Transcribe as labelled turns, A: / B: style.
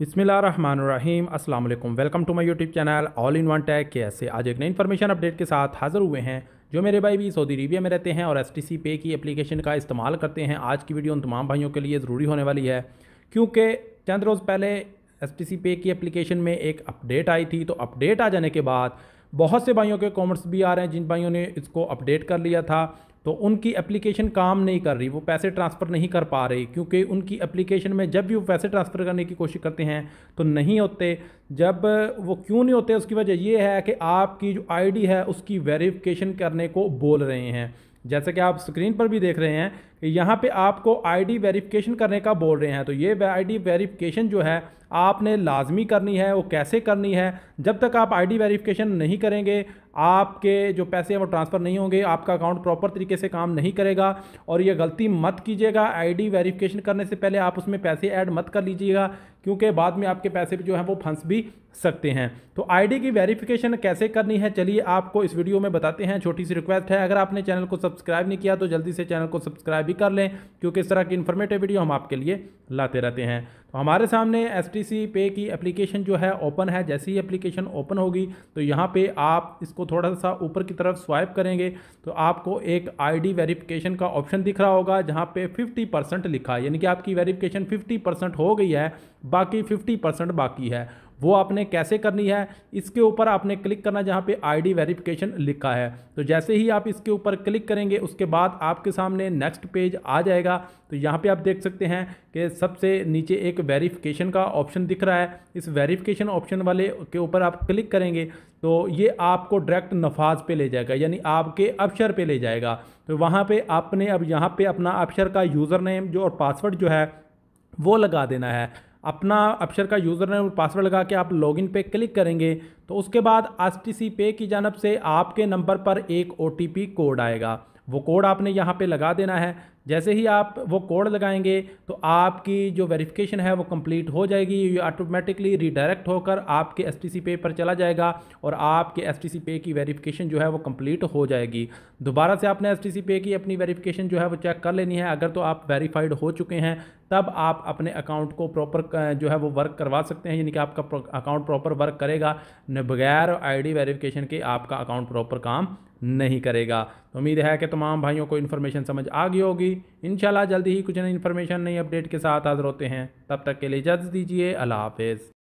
A: बसमीम असल welcome to my YouTube channel all in one tag के ऐसे आज एक नई इन्फॉर्मेशन अपडेट के साथ हाज़िर हुए हैं जो मेरे भाई भी सऊदी अरबिया में रहते हैं और एस टी पे की एप्लीकेशन का इस्तेमाल करते हैं आज की वीडियो उन तमाम भाइयों के लिए ज़रूरी होने वाली है क्योंकि चंद रोज़ पहले एस टी पे की एप्लीकेशन में एक अपडेट आई थी तो अपडेट आ जाने के बाद बहुत से भाइयों के कॉमेंट्स भी आ रहे हैं जिन भाइयों ने इसको अपडेट कर लिया था तो उनकी एप्लीकेशन काम नहीं कर रही वो पैसे ट्रांसफ़र नहीं कर पा रही क्योंकि उनकी एप्लीकेशन में जब भी वो पैसे ट्रांसफ़र करने की कोशिश करते हैं तो नहीं होते जब वो क्यों नहीं होते उसकी वजह ये है कि आपकी जो आईडी है उसकी वेरिफिकेशन करने को बोल रहे हैं जैसे कि आप स्क्रीन पर भी देख रहे हैं यहाँ पे आपको आईडी वेरिफिकेशन करने का बोल रहे हैं तो ये आईडी वेरिफिकेशन जो है आपने लाजमी करनी है वो कैसे करनी है जब तक आप आईडी वेरिफिकेशन नहीं करेंगे आपके जो पैसे हैं वो ट्रांसफ़र नहीं होंगे आपका अकाउंट प्रॉपर तरीके से काम नहीं करेगा और ये गलती मत कीजिएगा आईडी वेरिफिकेशन करने से पहले आप उसमें पैसे ऐड मत कर लीजिएगा क्योंकि बाद में आपके पैसे जो हैं वो फंस भी सकते हैं तो आईडी की वेरिफिकेशन कैसे करनी है चलिए आपको इस वीडियो में बताते हैं छोटी सी रिक्वेस्ट है अगर आपने चैनल को सब्सक्राइब नहीं किया तो जल्दी से चैनल को सब्सक्राइब भी कर लें क्योंकि इस तरह की इन्फॉर्मेटिव वीडियो हम आपके लिए लाते रहते हैं तो हमारे सामने एस पे की एप्लीकेशन जो है ओपन है जैसे ही एप्लीकेशन ओपन होगी तो यहाँ पे आप इसको थोड़ा सा ऊपर की तरफ स्वाइप करेंगे तो आपको एक आईडी वेरिफिकेशन का ऑप्शन दिख रहा होगा जहाँ पे 50 परसेंट लिखा है यानी कि आपकी वेरिफिकेशन 50 परसेंट हो गई है बाकी 50 परसेंट बाकी है वो आपने कैसे करनी है इसके ऊपर आपने क्लिक करना जहाँ पे आईडी वेरिफिकेशन लिखा है तो जैसे ही आप इसके ऊपर क्लिक करेंगे उसके बाद आपके सामने नेक्स्ट पेज आ जाएगा तो यहाँ पे आप देख सकते हैं कि सबसे नीचे एक वेरिफिकेशन का ऑप्शन दिख रहा है इस वेरिफिकेशन ऑप्शन वाले के ऊपर आप क्लिक करेंगे तो ये आपको डायरेक्ट नफाज पे ले जाएगा यानी आपके अक्षर पे ले जाएगा तो वहाँ पे आपने अब यहाँ पे अपना अक्षर का यूज़र नेम जो और पासवर्ड जो है वो लगा देना है अपना अक्षर का यूज़र नेम और पासवर्ड लगा के आप लॉगिन पे क्लिक करेंगे तो उसके बाद सी पे की जानब से आपके नंबर पर एक ओ कोड आएगा वो कोड आपने यहाँ पे लगा देना है जैसे ही आप वो कोड लगाएंगे तो आपकी जो वेरिफिकेशन है वो कंप्लीट हो जाएगी ये ऑटोमेटिकली रिडायरेक्ट होकर आपके एस टी सी पे पर चला जाएगा और आपके एस टी सी पे की वेरिफिकेशन जो है वो कंप्लीट हो जाएगी दोबारा से आपने एस टी सी पे की अपनी वेरिफिकेशन जो है वो चेक कर लेनी है अगर तो आप वेरीफाइड हो चुके हैं तब आप अपने अकाउंट को प्रॉपर जो है वो वर्क करवा सकते हैं यानी कि आपका अकाउंट प्रॉपर वर्क करेगा बगैर आईडी वेरिफिकेशन के आपका अकाउंट प्रॉपर काम नहीं करेगा तो उम्मीद है कि तमाम भाइयों को इन्फॉर्मेशन समझ आ गई होगी इन जल्दी ही कुछ नई इन्फॉर्मेशन नई अपडेट के साथ हाजिर होते हैं तब तक के लिए इजाज़त दीजिए अल्लाह हाफिज़